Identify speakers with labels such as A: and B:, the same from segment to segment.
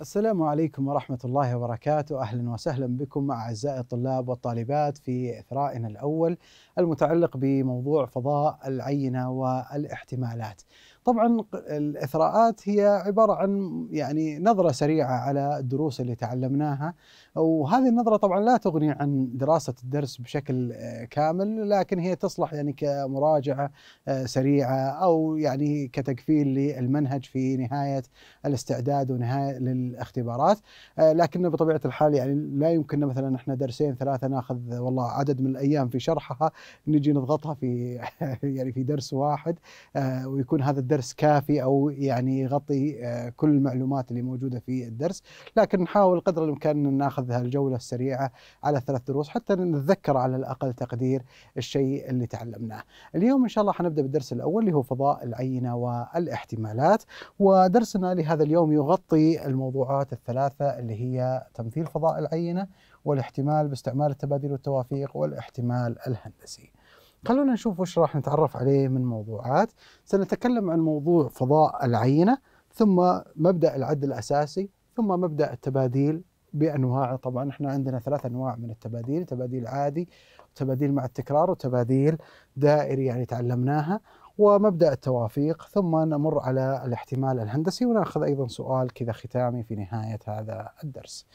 A: السلام عليكم ورحمة الله وبركاته، أهلا وسهلا بكم أعزائي الطلاب والطالبات في إثرائنا الأول المتعلق بموضوع فضاء العينة والاحتمالات. طبعا الإثراءات هي عبارة عن يعني نظرة سريعة على الدروس اللي تعلمناها وهذه النظرة طبعا لا تغني عن دراسة الدرس بشكل آه، كامل لكن هي تصلح يعني كمراجعة آه، سريعة أو يعني كتقفيل للمنهج في نهاية الاستعداد ونهاية للاختبارات آه، لكن بطبيعة الحال يعني لا يمكننا مثلا احنا درسين ثلاثة ناخذ والله عدد من الأيام في شرحها نجي نضغطها في يعني في درس واحد ويكون هذا الدرس كافي أو يعني يغطي كل المعلومات اللي موجودة في الدرس لكن نحاول قدر الإمكان ناخذ هذه الجولة السريعه على ثلاث دروس حتى نتذكر على الاقل تقدير الشيء اللي تعلمناه. اليوم ان شاء الله حنبدا بالدرس الاول اللي هو فضاء العينه والاحتمالات ودرسنا لهذا اليوم يغطي الموضوعات الثلاثه اللي هي تمثيل فضاء العينه والاحتمال باستعمال التبادل والتوافيق والاحتمال الهندسي. خلونا نشوف وش راح نتعرف عليه من موضوعات سنتكلم عن موضوع فضاء العينة ثم مبدأ العد الأساسي ثم مبدأ التباديل بانواع طبعا احنا عندنا ثلاث انواع من التباديل تباديل عادي تباديل مع التكرار وتباديل دائري يعني تعلمناها ومبدا التوافيق ثم نمر على الاحتمال الهندسي وناخذ ايضا سؤال كذا ختامي في نهايه هذا الدرس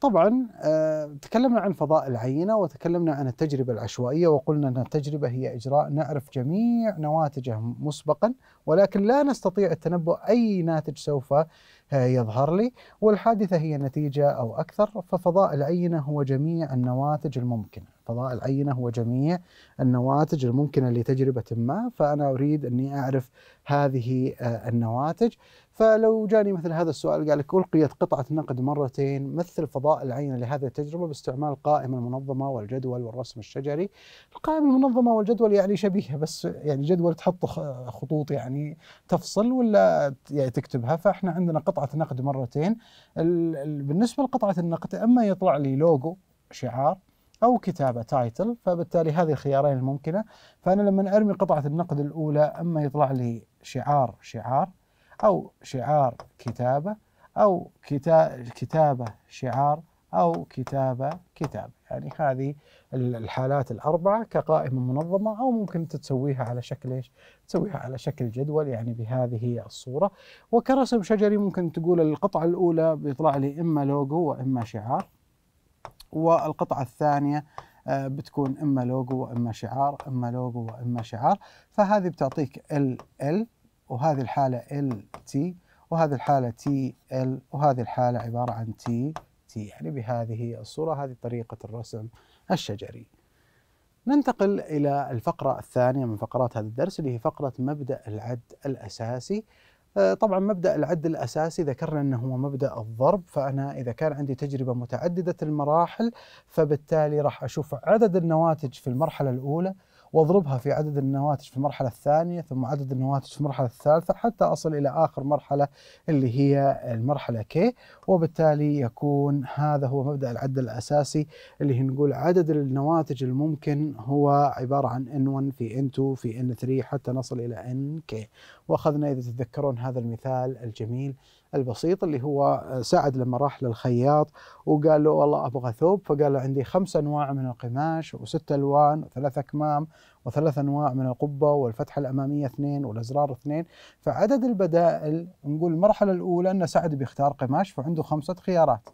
A: طبعا آه، تكلمنا عن فضاء العينه وتكلمنا عن التجربه العشوائيه وقلنا ان التجربه هي اجراء نعرف جميع نواتجه مسبقا ولكن لا نستطيع التنبؤ اي ناتج سوف آه، يظهر لي والحادثه هي نتيجه او اكثر ففضاء العينه هو جميع النواتج الممكنه فضاء العينه هو جميع النواتج الممكنه لتجربه ما فانا اريد اني اعرف هذه آه، النواتج فلو جاني مثل هذا السؤال قال لك ألقيت قطعة نقد مرتين مثل فضاء العين لهذه التجربة باستعمال القائمة المنظمة والجدول والرسم الشجري القائمة المنظمة والجدول يعني شبيهة بس يعني جدول تحط خطوط يعني تفصل ولا يعني تكتبها فإحنا عندنا قطعة نقد مرتين بالنسبة لقطعة النقد أما يطلع لي لوجو شعار أو كتابة تايتل فبالتالي هذه الخيارين الممكنة فأنا لما أرمي قطعة النقد الأولى أما يطلع لي شعار شعار أو شعار كتابة أو كتابة شعار أو كتابة كتاب يعني هذه الحالات الأربعة كقائمة منظمة أو ممكن تسويها على شكل إيش تسويها على شكل جدول يعني بهذه الصورة وكرسم شجري ممكن تقول القطعة الأولى بيطلع لي إما لوجو وإما شعار والقطعة الثانية آه، بتكون إما لوجو وإما شعار إما لوجو وإما شعار فهذه بتعطيك ال ال وهذه الحالة ال تي وهذه الحالة تي ال وهذه الحالة عبارة عن تي تي يعني بهذه الصورة هذه طريقة الرسم الشجري ننتقل إلى الفقرة الثانية من فقرات هذا الدرس اللي هي فقرة مبدأ العد الأساسي آه، طبعا مبدأ العد الأساسي ذكرنا أنه هو مبدأ الضرب فأنا إذا كان عندي تجربة متعددة المراحل فبالتالي راح أشوف عدد النواتج في المرحلة الأولى واضربها في عدد النواتج في المرحله الثانيه ثم عدد النواتج في المرحله الثالثه حتى اصل الى اخر مرحله اللي هي المرحله كي وبالتالي يكون هذا هو مبدا العد الاساسي اللي نقول عدد النواتج الممكن هو عباره عن n1 في n2 في n3 حتى نصل الى nk واخذنا اذا تتذكرون هذا المثال الجميل البسيط اللي هو آه، سعد لما راح للخياط وقال له والله ابغى ثوب فقال له عندي خمس انواع من القماش وست الوان وثلاث اكمام وثلاث انواع من القبه والفتحه الاماميه اثنين والازرار اثنين فعدد البدائل نقول المرحله الاولى ان سعد بيختار قماش فعنده خمسه خيارات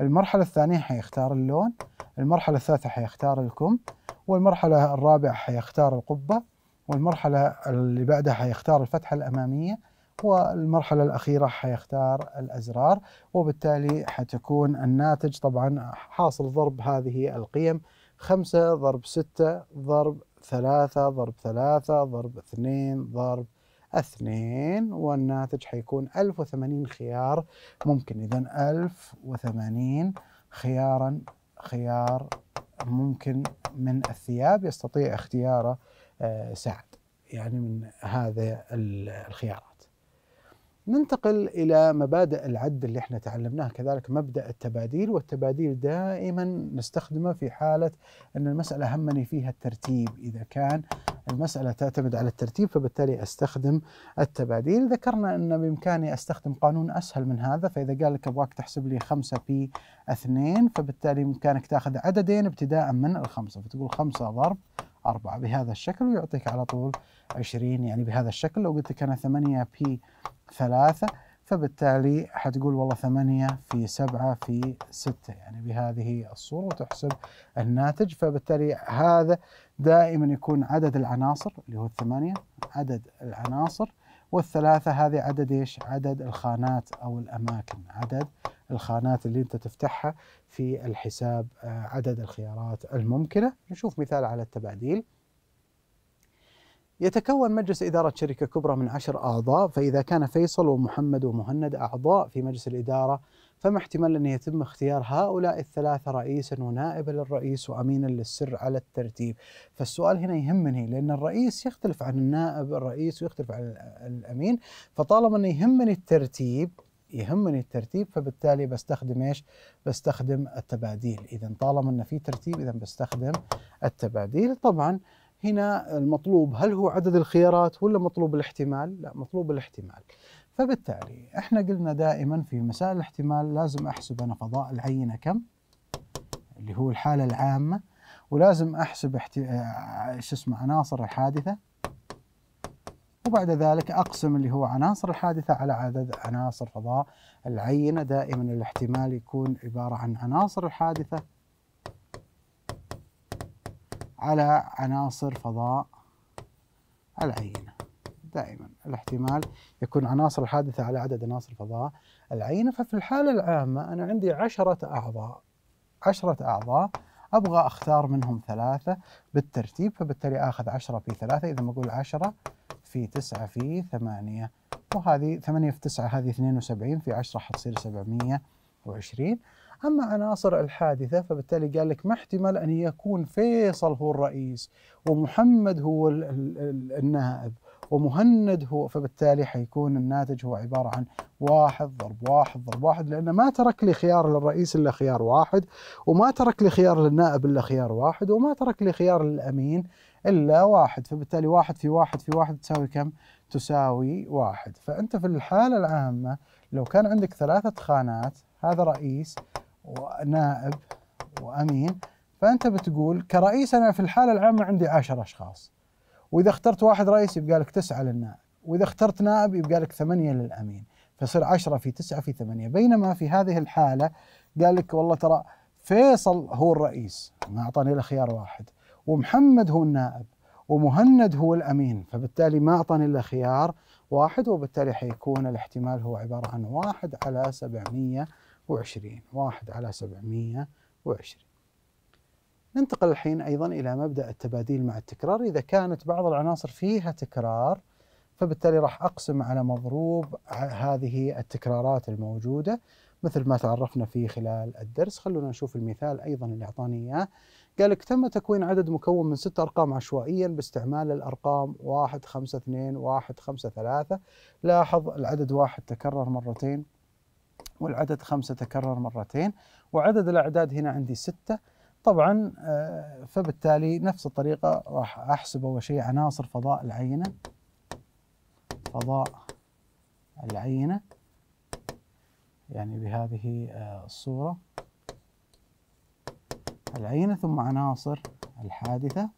A: المرحله الثانيه حيختار اللون المرحله الثالثه حيختار الكم والمرحله الرابعه حيختار القبه والمرحله اللي بعدها حيختار الفتحه الاماميه والمرحله الاخيره حيختار الازرار وبالتالي حتكون الناتج طبعا حاصل ضرب هذه القيم 5 ضرب 6 ضرب 3 ضرب 3 ضرب 2 ضرب 2 والناتج حيكون 1080 خيار ممكن اذا 1080 خيارا خيار ممكن من الثياب يستطيع اختياره آه، سعد يعني من هذا الخيار ننتقل إلى مبادئ العد اللي احنا تعلمناها كذلك مبدأ التباديل والتباديل دائما نستخدمه في حالة أن المسألة همني فيها الترتيب إذا كان المسألة تعتمد على الترتيب فبالتالي أستخدم التباديل ذكرنا أن بإمكاني أستخدم قانون أسهل من هذا فإذا قال لك أبغاك تحسب لي 5 بي 2 فبالتالي بإمكانك تأخذ عددين ابتداء من الخمسة فتقول 5 ضرب 4 بهذا الشكل ويعطيك على طول 20 يعني بهذا الشكل لو قلت لك أنا 8 في 3 فبالتالي حتقول والله 8 في 7 في 6 يعني بهذه الصورة وتحسب الناتج فبالتالي هذا دائما يكون عدد العناصر اللي هو الثمانية عدد العناصر والثلاثة هذه عدد ايش؟ عدد الخانات أو الأماكن عدد الخانات اللي أنت تفتحها في الحساب آه، عدد الخيارات الممكنة نشوف مثال على التباديل يتكون مجلس إدارة شركة كبرى من عشر أعضاء فإذا كان فيصل ومحمد ومهند أعضاء في مجلس الإدارة فما احتمال أن يتم اختيار هؤلاء الثلاثة رئيسا ونائبا للرئيس وأمينا للسر على الترتيب فالسؤال هنا يهمني لأن الرئيس يختلف عن النائب الرئيس ويختلف عن الأمين فطالما أنه يهمني الترتيب يهمني الترتيب فبالتالي بستخدم ايش؟ بستخدم التباديل، اذا طالما ان في ترتيب اذا بستخدم التباديل، طبعا هنا المطلوب هل هو عدد الخيارات ولا مطلوب الاحتمال؟ لا مطلوب الاحتمال. فبالتالي احنا قلنا دائما في مسائل الاحتمال لازم احسب انا فضاء العينه كم اللي هو الحاله العامه ولازم احسب احت... آه، شو اسمه عناصر الحادثه وبعد ذلك اقسم اللي هو عناصر الحادثه على عدد عناصر فضاء العينه دائما الاحتمال يكون عباره عن عناصر الحادثه على عناصر فضاء العينه دائما الاحتمال يكون عناصر الحادثة على عدد عناصر الفضاء العينة ففي الحالة العامة أنا عندي عشرة أعضاء عشرة أعضاء أبغى أختار منهم ثلاثة بالترتيب فبالتالي آخذ عشرة في ثلاثة إذا بقول عشرة في تسعة في ثمانية وهذه ثمانية في تسعة هذه 72 في عشرة حتصير 720 أما عناصر الحادثة فبالتالي قال لك ما احتمال أن يكون فيصل هو الرئيس ومحمد هو النائب ومهند هو فبالتالي حيكون الناتج هو عبارة عن واحد ضرب واحد ضرب واحد لأن ما ترك لي خيار للرئيس إلا خيار واحد وما ترك لي خيار للنائب إلا خيار واحد وما ترك لي خيار للأمين إلا واحد فبالتالي واحد في واحد في واحد تساوي كم؟ تساوي واحد فأنت في الحالة العامة لو كان عندك ثلاثة خانات هذا رئيس ونائب وأمين فأنت بتقول كرئيس أنا في الحالة العامة عندي عشر أشخاص واذا اخترت واحد رئيس يبقى لك تسعه للنائب واذا اخترت نائب يبقى لك ثمانيه للامين فيصير عشرة في تسعة في ثمانية بينما في هذه الحالة قال لك والله ترى فيصل هو الرئيس ما أعطاني إلا خيار واحد ومحمد هو النائب ومهند هو الأمين فبالتالي ما أعطاني إلا خيار واحد وبالتالي حيكون الاحتمال هو عبارة عن واحد على سبعمية وعشرين واحد على سبعمية وعشرين ننتقل الحين ايضا الى مبدا التباديل مع التكرار اذا كانت بعض العناصر فيها تكرار فبالتالي راح اقسم على مضروب هذه التكرارات الموجوده مثل ما تعرفنا فيه خلال الدرس خلونا نشوف المثال ايضا اللي اعطاني اياه قال لك تم تكوين عدد مكون من ست ارقام عشوائيا باستعمال الارقام 1 5 2 1 5 3 لاحظ العدد واحد تكرر مرتين والعدد خمسة تكرر مرتين وعدد الأعداد هنا عندي ستة طبعا آه، فبالتالي نفس الطريقة راح أحسب أول شيء عناصر فضاء العينة فضاء العينة يعني بهذه آه، الصورة العينة ثم عناصر الحادثة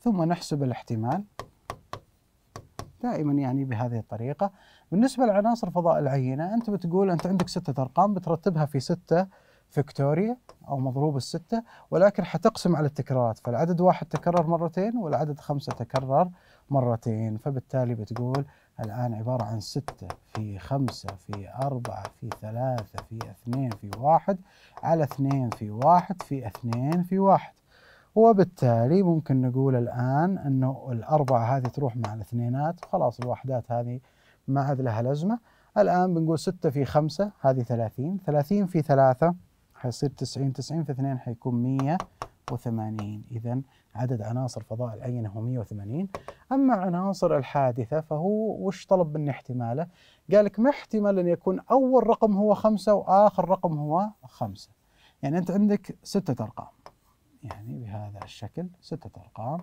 A: ثم نحسب الاحتمال دائما يعني بهذه الطريقة بالنسبة لعناصر فضاء العينة أنت بتقول أنت عندك ستة أرقام بترتبها في ستة فيكتوريا او مضروب الستة ولكن حتقسم على التكرارات فالعدد واحد تكرر مرتين والعدد خمسة تكرر مرتين فبالتالي بتقول الآن عبارة عن ستة في خمسة في أربعة في ثلاثة في اثنين في واحد على اثنين في واحد في اثنين في واحد وبالتالي ممكن نقول الآن أنه الأربعة هذه تروح مع الاثنينات خلاص الوحدات هذه ما عاد لها لزمه الآن بنقول ستة في خمسة هذه ثلاثين ثلاثين في ثلاثة حيصير 90 90 في 2 حيكون 180 إذا عدد عناصر فضاء العينة هو 180 أما عناصر الحادثة فهو وش طلب مني احتماله؟ قال لك ما احتمال أن يكون أول رقم هو خمسة وآخر رقم هو خمسة يعني أنت عندك ستة أرقام يعني بهذا الشكل ستة أرقام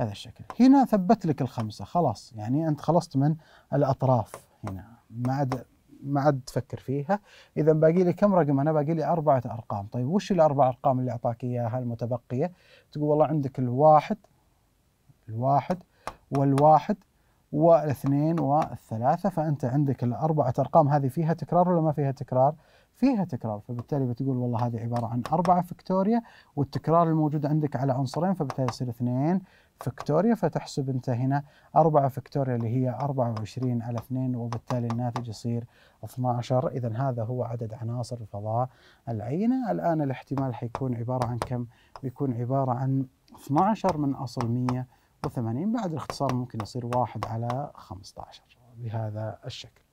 A: هذا الشكل هنا ثبت لك الخمسة خلاص يعني أنت خلصت من الأطراف هنا ما عاد ما عاد تفكر فيها اذا باقي لي كم رقم انا باقي لي اربعه ارقام طيب وش الاربع ارقام اللي اعطاك اياها المتبقيه تقول والله عندك الواحد الواحد والواحد والاثنين والثلاثه فانت عندك الاربعه ارقام هذه فيها تكرار ولا ما فيها تكرار فيها تكرار فبالتالي بتقول والله هذه عباره عن أربعة فكتوريا والتكرار الموجود عندك على عنصرين فبالتالي يصير اثنين فكتوريا فتحسب انت هنا 4 فكتوريا اللي هي 24 على 2 وبالتالي الناتج يصير 12 اذا هذا هو عدد عناصر الفضاء العينه الان الاحتمال حيكون عباره عن كم بيكون عباره عن 12 من اصل 180 بعد الاختصار ممكن يصير 1 على 15 بهذا الشكل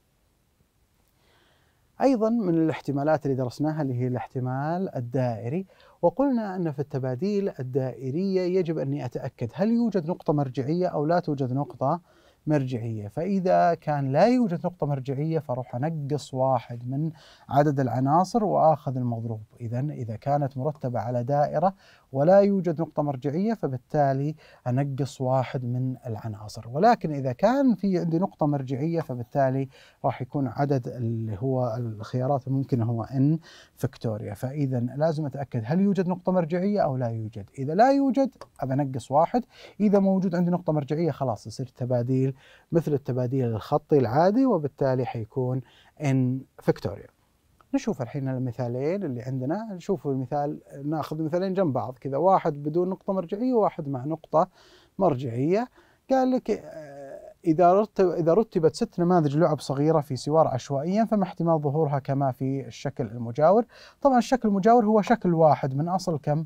A: ايضا من الاحتمالات اللي درسناها اللي هي الاحتمال الدائري وقلنا ان في التباديل الدائريه يجب اني اتاكد هل يوجد نقطه مرجعيه او لا توجد نقطه مرجعية فإذا كان لا يوجد نقطة مرجعية فأروح أنقص واحد من عدد العناصر وآخذ المضروب إذا إذا كانت مرتبة على دائرة ولا يوجد نقطة مرجعية فبالتالي أنقص واحد من العناصر ولكن إذا كان في عندي نقطة مرجعية فبالتالي راح يكون عدد اللي هو الخيارات الممكنة هو n فكتوريا فإذا لازم أتأكد هل يوجد نقطة مرجعية أو لا يوجد إذا لا يوجد أبنقص واحد إذا موجود عندي نقطة مرجعية خلاص يصير تباديل مثل التباديل الخطي العادي وبالتالي حيكون ان فيكتوريا نشوف الحين المثالين اللي عندنا نشوف المثال ناخذ مثالين جنب بعض كذا واحد بدون نقطة مرجعية وواحد مع نقطة مرجعية قال لك آه، إذا رتب إذا رتبت ست نماذج لعب صغيرة في سوار عشوائيا فما احتمال ظهورها كما في الشكل المجاور طبعا الشكل المجاور هو شكل واحد من أصل كم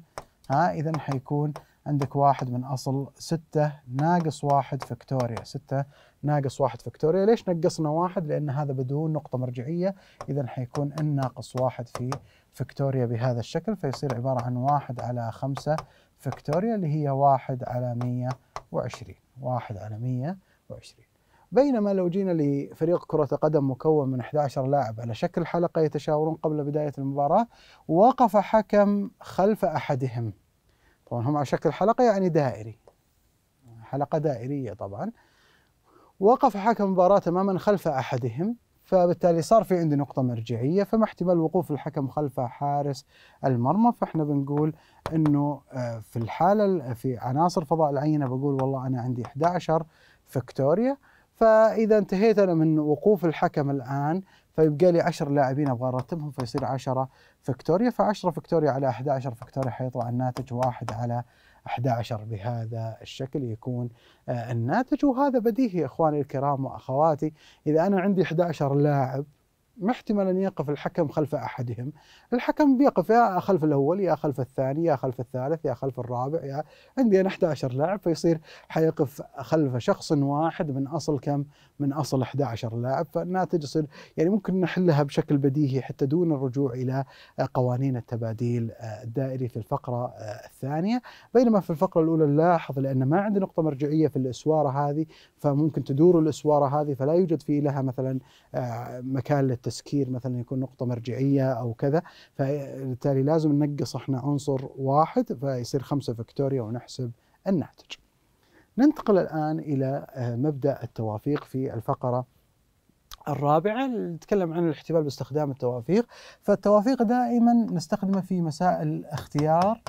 A: ها إذا حيكون عندك واحد من أصل ستة ناقص واحد فكتوريا ستة ناقص واحد فكتوريا ليش نقصنا واحد لأن هذا بدون نقطة مرجعية إذا حيكون n ناقص واحد في فكتوريا بهذا الشكل فيصير عبارة عن واحد على خمسة فكتوريا اللي هي واحد على مية وعشرين واحد على مية وعشرين بينما لو جينا لفريق كرة قدم مكون من 11 لاعب على شكل حلقة يتشاورون قبل بداية المباراة وقف حكم خلف أحدهم طبعا هم على شكل حلقة يعني دائري حلقة دائرية طبعا وقف حكم المباراة تماما خلف أحدهم فبالتالي صار في عندي نقطة مرجعية فما احتمال وقوف الحكم خلف حارس المرمى فاحنا بنقول انه آه، في الحالة في عناصر فضاء العينة بقول والله انا عندي 11 فكتوريا فاذا انتهيت انا من وقوف الحكم الان فيبقى لي 10 لاعبين ابغى ارتبهم فيصير 10 فكتوريا ف10 فكتوريا على 11 فكتوريا حيطلع الناتج 1 على 11 بهذا الشكل يكون آه، الناتج وهذا بديهي اخواني الكرام واخواتي اذا انا عندي 11 لاعب ما احتمال أن يقف الحكم خلف أحدهم الحكم بيقف يا خلف الأول يا خلف الثاني يا خلف الثالث يا خلف الرابع يا عندي أنا 11 لاعب فيصير حيقف خلف شخص واحد من أصل كم من أصل 11 لاعب فالناتج يصير يعني ممكن نحلها بشكل بديهي حتى دون الرجوع إلى قوانين التباديل الدائري في الفقرة الثانية بينما في الفقرة الأولى نلاحظ لأن ما عندي نقطة مرجعية في الإسوارة هذه فممكن تدور الإسوارة هذه فلا يوجد في لها مثلا آه، مكان للت التسكير مثلا يكون نقطه مرجعيه او كذا فبالتالي لازم ننقص احنا عنصر واحد فيصير خمسه فكتوريا ونحسب الناتج. ننتقل الان الى آه، مبدا التوافيق في الفقره الرابعة نتكلم عن الاحتمال باستخدام التوافيق فالتوافيق دائما نستخدمه في مسائل اختيار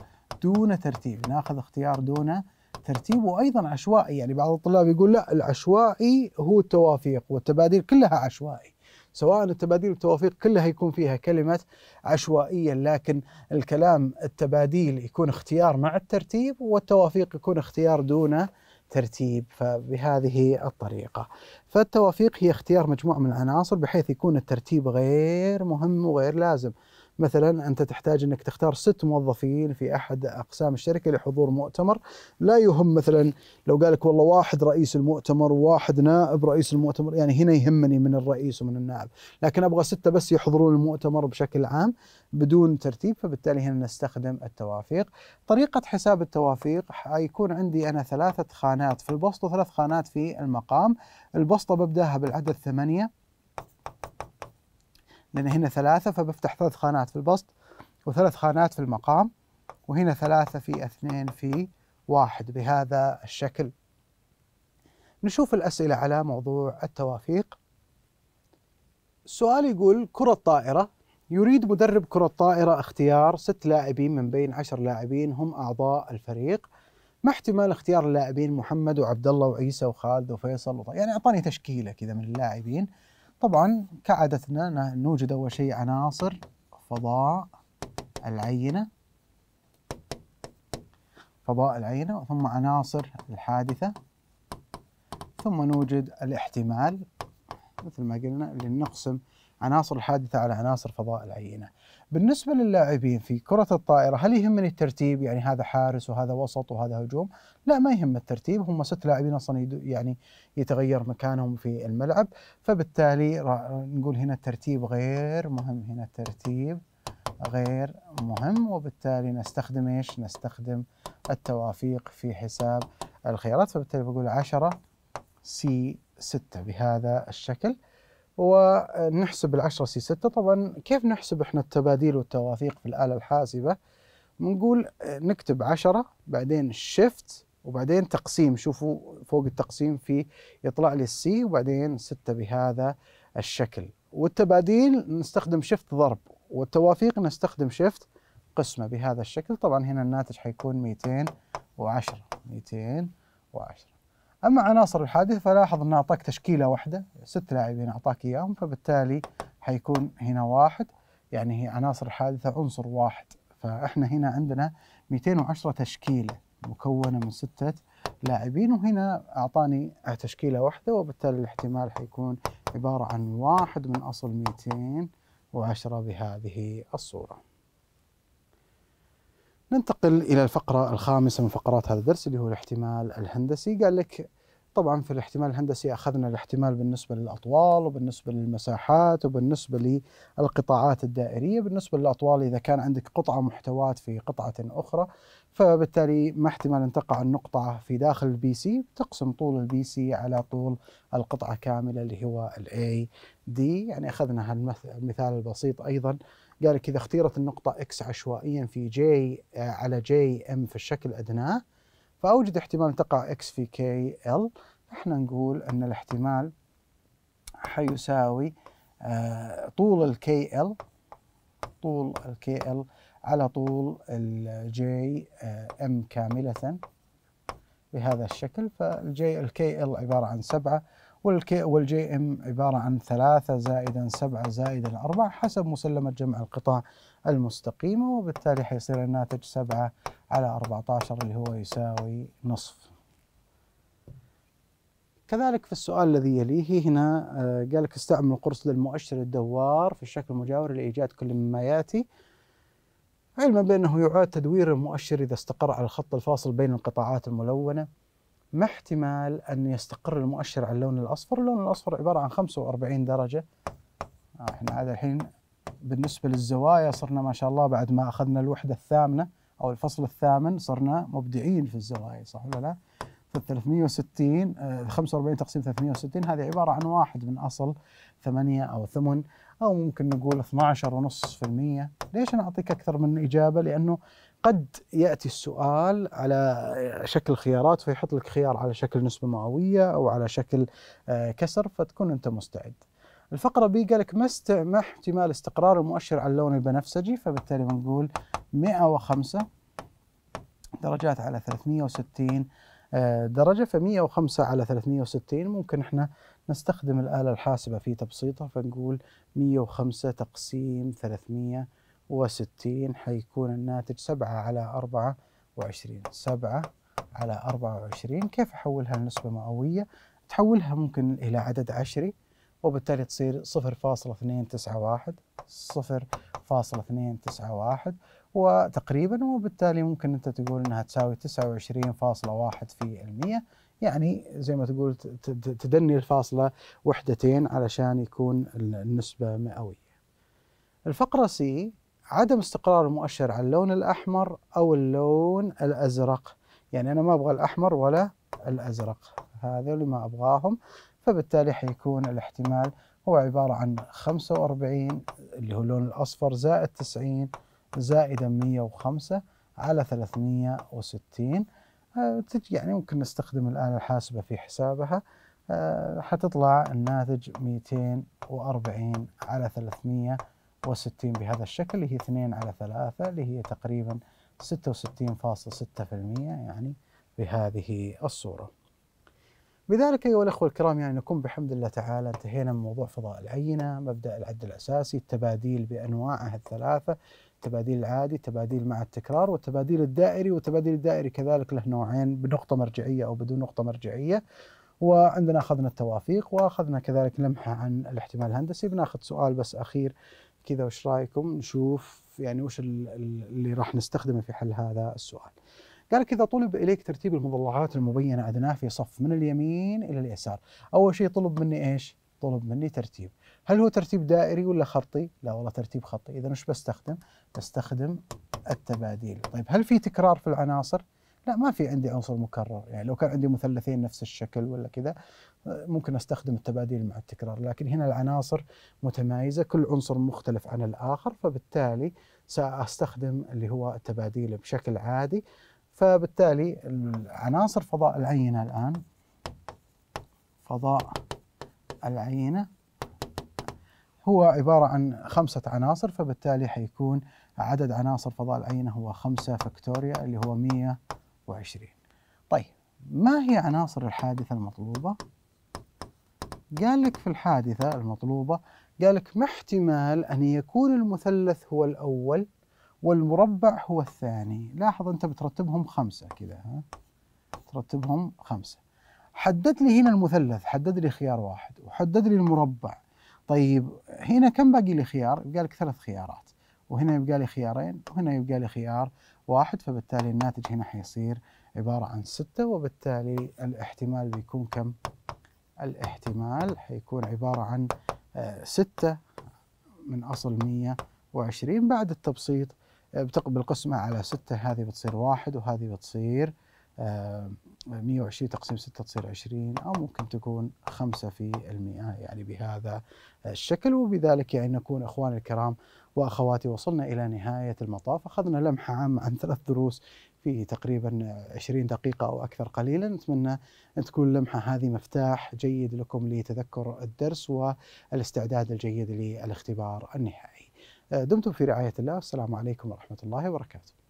A: دون ترتيب ناخذ اختيار دون ترتيب وايضا عشوائي يعني بعض الطلاب يقول لا العشوائي هو التوافيق والتباديل كلها عشوائي سواء التباديل والتوافيق كلها يكون فيها كلمة عشوائية لكن الكلام التباديل يكون اختيار مع الترتيب والتوافيق يكون اختيار دون ترتيب فبهذه الطريقة فالتوافيق هي اختيار مجموعة من العناصر بحيث يكون الترتيب غير مهم وغير لازم مثلا انت تحتاج انك تختار ست موظفين في احد اقسام الشركه لحضور مؤتمر لا يهم مثلا لو قال لك والله واحد رئيس المؤتمر وواحد نائب رئيس المؤتمر يعني هنا يهمني من الرئيس ومن النائب لكن ابغى سته بس يحضرون المؤتمر بشكل عام بدون ترتيب فبالتالي هنا نستخدم التوافيق طريقه حساب التوافيق حيكون عندي انا ثلاثه خانات في البسط وثلاث خانات في المقام البسطه ببداها بالعدد ثمانيه لأن هنا ثلاثة فبفتح ثلاث خانات في البسط وثلاث خانات في المقام وهنا ثلاثة في اثنين في واحد بهذا الشكل نشوف الأسئلة على موضوع التوافيق السؤال يقول كرة طائرة يريد مدرب كرة طائرة اختيار ست لاعبين من بين عشر لاعبين هم أعضاء الفريق ما احتمال اختيار اللاعبين محمد وعبد الله وعيسى وخالد وفيصل وطيب. يعني أعطاني تشكيلة كذا من اللاعبين طبعا كعادتنا نوجد أول شيء عناصر فضاء العينة فضاء العينة ثم عناصر الحادثة ثم نوجد الاحتمال مثل ما قلنا اللي نقسم عناصر الحادثة على عناصر فضاء العينة بالنسبه للاعبين في كره الطائره هل يهمني الترتيب يعني هذا حارس وهذا وسط وهذا هجوم لا ما يهم الترتيب هم ست لاعبين اصلا يعني يتغير مكانهم في الملعب فبالتالي نقول هنا الترتيب غير مهم هنا الترتيب غير مهم وبالتالي نستخدم ايش نستخدم التوافيق في حساب الخيارات فبالتالي بقول 10 سي 6 بهذا الشكل ونحسب آه، العشرة سي ستة طبعا كيف نحسب احنا التباديل والتواثيق في الآلة الحاسبة نقول آه، نكتب عشرة بعدين شيفت وبعدين تقسيم شوفوا فوق التقسيم في يطلع لي السي وبعدين ستة بهذا الشكل والتباديل نستخدم شيفت ضرب والتوافيق نستخدم شيفت قسمة بهذا الشكل طبعا هنا الناتج حيكون 210 210 اما عناصر الحادث فلاحظ ان اعطاك تشكيله واحده ست لاعبين اعطاك اياهم فبالتالي حيكون هنا واحد يعني هي عناصر الحادثه عنصر واحد فاحنا هنا عندنا 210 تشكيله مكونه من سته لاعبين وهنا اعطاني تشكيله واحده وبالتالي الاحتمال حيكون عباره عن واحد من اصل 210 بهذه الصوره ننتقل إلى الفقرة الخامسة من فقرات هذا الدرس اللي هو الاحتمال الهندسي قال لك طبعا في الاحتمال الهندسي أخذنا الاحتمال بالنسبة للأطوال وبالنسبة للمساحات وبالنسبة للقطاعات الدائرية بالنسبة للأطوال إذا كان عندك قطعة محتواة في قطعة أخرى فبالتالي ما احتمال أن تقع النقطة في داخل البي سي تقسم طول البي سي على طول القطعة كاملة اللي هو الاي A D يعني أخذنا هالمثال البسيط أيضا قال لك إذا اختيرت النقطة X عشوائيا في J آه، على جي ام في الشكل أدناه فأوجد احتمال تقع X في كي ال احنا نقول أن الاحتمال حيساوي آه، طول ال KL طول ال KL على طول الجي JM آه، كاملة بهذا الشكل فالجي الكي ال عبارة عن سبعة والكي والجي ام عبارة عن ثلاثة زائدا سبعة زائدا أربعة حسب مسلمة جمع القطع المستقيمة وبالتالي حيصير الناتج سبعة على 14 اللي هو يساوي نصف كذلك في السؤال الذي يليه هنا آه، قال لك استعمل قرص للمؤشر الدوار في الشكل المجاور لإيجاد كل مما يأتي علما بأنه يعاد تدوير المؤشر إذا استقر على الخط الفاصل بين القطاعات الملونة ما احتمال أن يستقر المؤشر على اللون الأصفر اللون الأصفر عبارة عن 45 درجة آه، احنا هذا الحين بالنسبة للزوايا صرنا ما شاء الله بعد ما أخذنا الوحدة الثامنة أو الفصل الثامن صرنا مبدعين في الزوايا صح ولا لا؟ ف 360 45 تقسيم 360 هذه عبارة عن واحد من أصل 8 أو 8 أو ممكن نقول 12.5% ليش أنا أعطيك أكثر من إجابة لأنه قد ياتي السؤال على شكل خيارات فيحط لك خيار على شكل نسبه مئويه او على شكل آه، كسر فتكون انت مستعد. الفقره بي قال لك ما است... احتمال استقرار المؤشر على اللون البنفسجي فبالتالي بنقول 105 درجات على 360 آه، درجه ف 105 على 360 ممكن احنا نستخدم الاله الحاسبه في تبسيطها فنقول 105 تقسيم 300 وستين حيكون الناتج سبعة على أربعة وعشرين سبعة على أربعة وعشرين كيف أحولها لنسبة مئوية؟ تحولها ممكن إلى عدد عشري وبالتالي تصير صفر فاصلة اثنين تسعة واحد صفر فاصلة اثنين تسعة واحد وتقريبا وبالتالي ممكن أنت تقول أنها تساوي تسعة وعشرين فاصلة واحد في المية يعني زي ما تقول تدني الفاصلة وحدتين علشان يكون النسبة مئوية الفقرة سي عدم استقرار المؤشر على اللون الأحمر أو اللون الأزرق يعني أنا ما أبغى الأحمر ولا الأزرق هذول ما أبغاهم فبالتالي حيكون الاحتمال هو عبارة عن 45 اللي هو اللون الأصفر زائد 90 زائدا 105 على 360 آه، يعني ممكن نستخدم الآلة الحاسبة في حسابها آه، حتطلع الناتج 240 على 360 وستين بهذا الشكل اللي هي اثنين على ثلاثة اللي هي تقريبا ستة وستين فاصل ستة في المية يعني بهذه الصورة بذلك أيها الأخوة الكرام يعني نكون بحمد الله تعالى انتهينا من موضوع فضاء العينة مبدأ العد الأساسي التباديل بأنواعها الثلاثة التباديل العادي التباديل مع التكرار والتباديل الدائري والتباديل الدائري كذلك له نوعين بنقطة مرجعية أو بدون نقطة مرجعية وعندنا أخذنا التوافيق وأخذنا كذلك لمحة عن الاحتمال الهندسي بناخذ سؤال بس أخير كذا وش رايكم نشوف يعني وش اللي راح نستخدمه في حل هذا السؤال قال كذا طلب اليك ترتيب المضلعات المبينه ادناه في صف من اليمين الى اليسار اول شيء طلب مني ايش طلب مني ترتيب هل هو ترتيب دائري ولا خطي لا والله ترتيب خطي اذا وش بستخدم بستخدم التباديل طيب هل في تكرار في العناصر لا ما في عندي عنصر مكرر يعني لو كان عندي مثلثين نفس الشكل ولا كذا ممكن استخدم التباديل مع التكرار لكن هنا العناصر متمايزه كل عنصر مختلف عن الاخر فبالتالي ساستخدم اللي هو التباديل بشكل عادي فبالتالي عناصر فضاء العينه الان فضاء العينه هو عباره عن خمسه عناصر فبالتالي حيكون عدد عناصر فضاء العينه هو 5 فكتوريا اللي هو 120 طيب ما هي عناصر الحادثه المطلوبه قال لك في الحادثة المطلوبة قال لك ما احتمال أن يكون المثلث هو الأول والمربع هو الثاني لاحظ أنت بترتبهم خمسة كذا ها ترتبهم خمسة حدد لي هنا المثلث حدد لي خيار واحد وحدد لي المربع طيب هنا كم باقي لي خيار يبقى لك ثلاث خيارات وهنا يبقى لي خيارين وهنا يبقى لي خيار واحد فبالتالي الناتج هنا حيصير عبارة عن ستة وبالتالي الاحتمال بيكون كم الاحتمال حيكون عبارة عن آه، ستة من أصل 120 بعد التبسيط آه، بتقبل قسمة على ستة هذه بتصير واحد وهذه بتصير 120 آه، تقسيم 6 تصير 20 أو ممكن تكون 5 في المئة يعني بهذا الشكل وبذلك يعني نكون إخواني الكرام وأخواتي وصلنا إلى نهاية المطاف أخذنا لمحة عامة عن ثلاث دروس فيه تقريبا 20 دقيقة أو أكثر قليلا نتمنى أن تكون اللمحة هذه مفتاح جيد لكم لتذكر الدرس والاستعداد الجيد للاختبار النهائي دمتم في رعاية الله والسلام عليكم ورحمة الله وبركاته